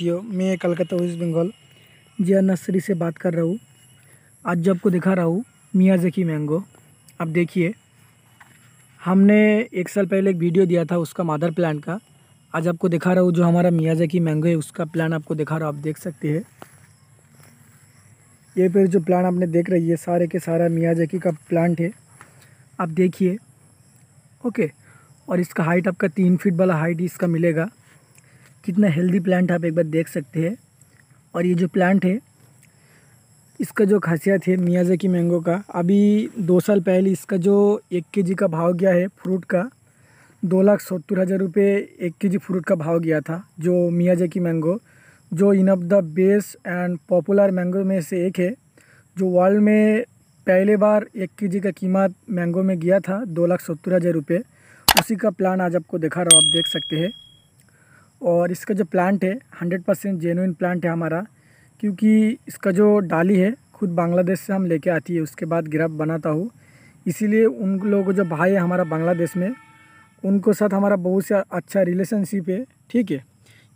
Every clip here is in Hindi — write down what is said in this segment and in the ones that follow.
साथियों मैं कलकत्ता वेस्ट बंगाल जिया नर्सरी से बात कर रहा हूँ आज जो आपको दिखा रहा हूँ मियाजकी मैंगो आप देखिए हमने एक साल पहले एक वीडियो दिया था उसका मादर प्लांट का आज आपको दिखा रहा हूँ जो हमारा मियाजकी मैंगो है उसका प्लान आपको दिखा रहा हूँ आप देख सकते हैं ये फिर जो प्लान आपने देख रही है सारे के सारा मियाजकी का प्लांट है आप देखिए ओके और इसका हाइट आपका तीन फीट वाला हाइट इसका मिलेगा कितना हेल्दी प्लांट आप एक बार देख सकते हैं और ये जो प्लांट है इसका जो खासियत है मियाजा की मैंगो का अभी दो साल पहले इसका जो एक के का भाव गया है फ्रूट का दो लाख सत्तर हज़ार रुपये एक के फ्रूट का भाव गया था जो मियाजा की मैंगो जो in of the best and popular mango में से एक है जो वर्ल्ड में पहले बार एक के का कीमत मैंगो में गया था दो लाख सत्तर हज़ार रुपये उसी का प्लान आज आपको दिखा रहा हूँ आप देख सकते हैं और इसका जो प्लांट है हंड्रेड परसेंट जेनुइन प्लांट है हमारा क्योंकि इसका जो डाली है खुद बांग्लादेश से हम लेके आती है उसके बाद गिरफ बनाता हूँ इसीलिए उन लोगों जो भाई है हमारा बांग्लादेश में उनको साथ हमारा बहुत से अच्छा रिलेशनशिप है ठीक है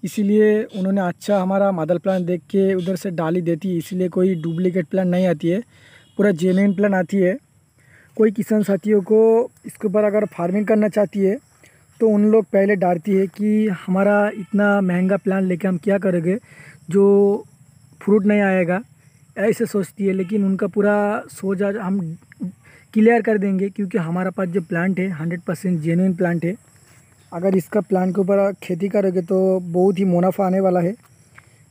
इसीलिए उन्होंने अच्छा हमारा मादल प्लान देख के उधर से डाली देती है इसीलिए कोई डुप्लीकेट प्लान नहीं आती है पूरा जेनुइन प्लान आती है कोई किसान साथियों को इसके ऊपर अगर फार्मिंग करना चाहती है तो उन लोग पहले डरती है कि हमारा इतना महंगा प्लान लेके हम क्या करेंगे जो फ्रूट नहीं आएगा ऐसे सोचती है लेकिन उनका पूरा सोच आज हम क्लियर कर देंगे क्योंकि हमारा पास जो प्लांट है हंड्रेड परसेंट जेन्यून प्लांट है अगर इसका प्लांट के ऊपर खेती करोगे तो बहुत ही मुनाफा आने वाला है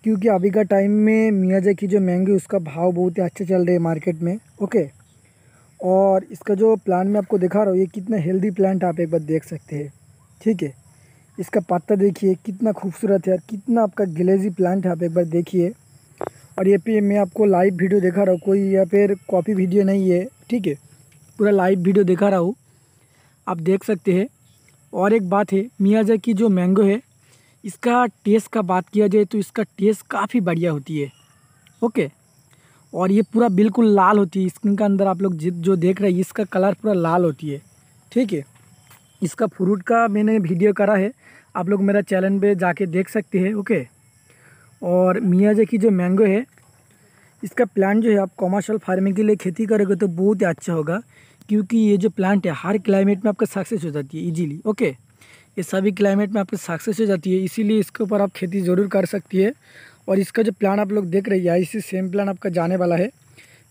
क्योंकि अभी का टाइम में मियाजे की जो महंगी उसका भाव बहुत ही अच्छा चल रहे है मार्केट में ओके और इसका जो प्लांट मैं आपको दिखा रहा हूँ ये कितना हेल्दी प्लांट आप एक बार देख सकते हैं ठीक है इसका पत्ता देखिए कितना खूबसूरत है यार कितना आपका ग्लेजी प्लांट है आप एक बार देखिए और ये पे मैं आपको लाइव वीडियो दिखा रहा हूँ कोई या फिर कॉपी वीडियो नहीं है ठीक है पूरा लाइव वीडियो दिखा रहा हूँ आप देख सकते हैं और एक बात है मियाजा की जो मैंगो है इसका टेस्ट का बात किया जाए तो इसका टेस्ट काफ़ी बढ़िया होती है ओके और ये पूरा बिल्कुल लाल होती है स्किन का अंदर आप लोग जो देख रहे हैं इसका कलर पूरा लाल होती है ठीक है इसका फ्रूट का मैंने वीडियो करा है आप लोग मेरा चैनल पे जाके देख सकते हैं ओके और मियाँ जी की जो मैंगो है इसका प्लांट जो है आप कॉमर्शियल फार्मिंग के लिए खेती करोगे तो बहुत ही अच्छा होगा क्योंकि ये जो प्लांट है हर क्लाइमेट में आपका सक्सेस हो जाती है इजीली ओके ये सभी क्लाइमेट में आपकी सक्सेस हो जाती है इसीलिए इसके ऊपर आप खेती ज़रूर कर सकती है और इसका जो प्लान आप लोग देख रहे हैं इसी सेम प्लान आपका जाने वाला है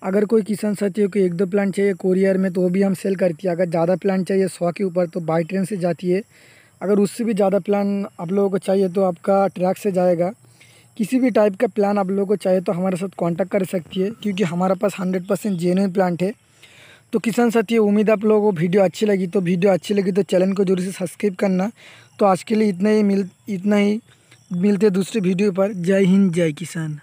अगर कोई किसान साथियों को एक दो प्लांट चाहिए कोरियर में तो वो भी हम सेल करती है अगर ज़्यादा प्लांट चाहिए सौ के ऊपर तो बाई ट्रेन से जाती है अगर उससे भी ज़्यादा प्लान आप लोगों को चाहिए तो आपका ट्रैक से जाएगा किसी भी टाइप का प्लान आप लोगों को चाहिए तो हमारे साथ कांटेक्ट कर सकती है क्योंकि हमारे पास हंड्रेड परसेंट जेन्यून प्लांट है तो किसान साथी उम्मीद आप लोगों को वीडियो अच्छी लगी तो वीडियो अच्छी लगी तो चैनल को जरूर से सब्सक्राइब करना तो आज के लिए इतना ही मिल इतना ही मिलते दूसरे वीडियो पर जय हिंद जय किसान